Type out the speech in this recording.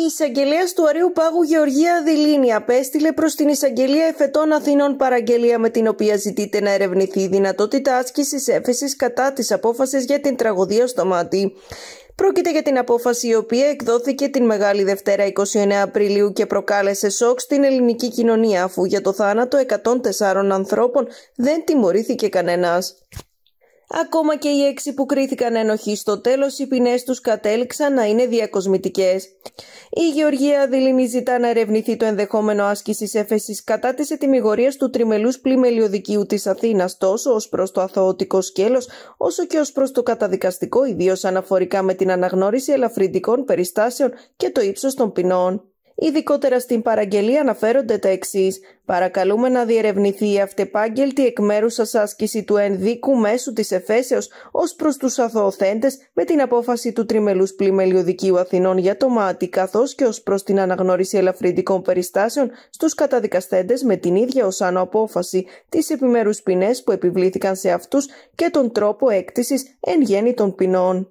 Η εισαγγελία του Αρίου Πάγου Γεωργία Δηλίνη απέστειλε προς την εισαγγελία εφετών Αθηνών παραγγελία με την οποία ζητείται να ερευνηθεί η δυνατότητα άσκησης έφεσης κατά της απόφασης για την τραγωδία στο μάτι. Πρόκειται για την απόφαση η οποία εκδόθηκε την Μεγάλη Δευτέρα 29 Απριλίου και προκάλεσε σοκ στην ελληνική κοινωνία αφού για το θάνατο 104 ανθρώπων δεν τιμωρήθηκε κανένας. Ακόμα και οι έξι που κρίθηκαν ενοχή στο τέλος οι ποινές τους κατέληξαν να είναι διακοσμητικές. Η Γεωργία Δηληνή ζητά να ερευνηθεί το ενδεχόμενο άσκησης έφεσης κατά της ετοιμιγορίας του τριμελούς πλημελιωδικίου της Αθήνας τόσο ως προς το αθωωτικό σκέλος όσο και ως προς το καταδικαστικό ιδίως αναφορικά με την αναγνώριση ελαφρυντικών περιστάσεων και το ύψος των ποινών. Ειδικότερα στην παραγγελία αναφέρονται τα εξής. Παρακαλούμε να διερευνηθεί η αυτεπάγγελτη εκ μέρου σα άσκηση του ενδίκου μέσου της Εφέσεως ως προς τους αθωοθέντες με την απόφαση του Τριμελούς Πλημελιωδικίου Αθηνών για το ΜΑΤΙ, καθώς και ως προς την αναγνώριση ελαφρυντικών περιστάσεων στους καταδικαστέντες με την ίδια ως άνω απόφαση, τις επιμέρους ποινές που επιβλήθηκαν σε αυτούς και τον τρόπο έκτησης εν γέννη των ποινών.